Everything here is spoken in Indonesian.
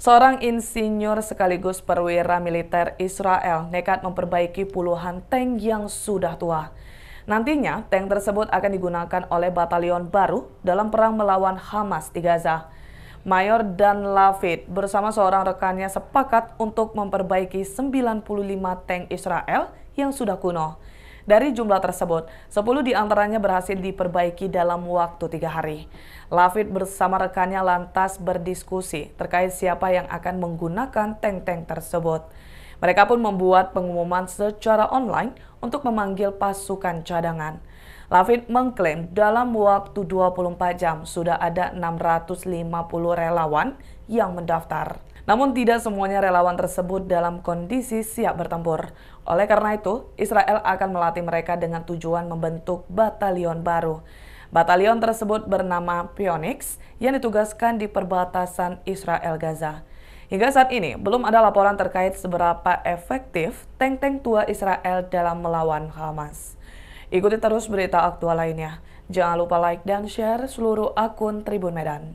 Seorang insinyur sekaligus perwira militer Israel nekat memperbaiki puluhan tank yang sudah tua. Nantinya, tank tersebut akan digunakan oleh batalion baru dalam perang melawan Hamas di Gaza. Mayor Dan Lafit bersama seorang rekannya sepakat untuk memperbaiki 95 tank Israel yang sudah kuno. Dari jumlah tersebut, 10 diantaranya berhasil diperbaiki dalam waktu tiga hari. Lafit bersama rekannya lantas berdiskusi terkait siapa yang akan menggunakan tank-tank tersebut. Mereka pun membuat pengumuman secara online untuk memanggil pasukan cadangan. Lafit mengklaim dalam waktu 24 jam sudah ada 650 relawan yang mendaftar. Namun tidak semuanya relawan tersebut dalam kondisi siap bertempur. Oleh karena itu, Israel akan melatih mereka dengan tujuan membentuk batalion baru. Batalion tersebut bernama Pionix yang ditugaskan di perbatasan Israel Gaza. Hingga saat ini, belum ada laporan terkait seberapa efektif tank-tank tua Israel dalam melawan Hamas. Ikuti terus berita aktual lainnya. Jangan lupa like dan share seluruh akun Tribun Medan.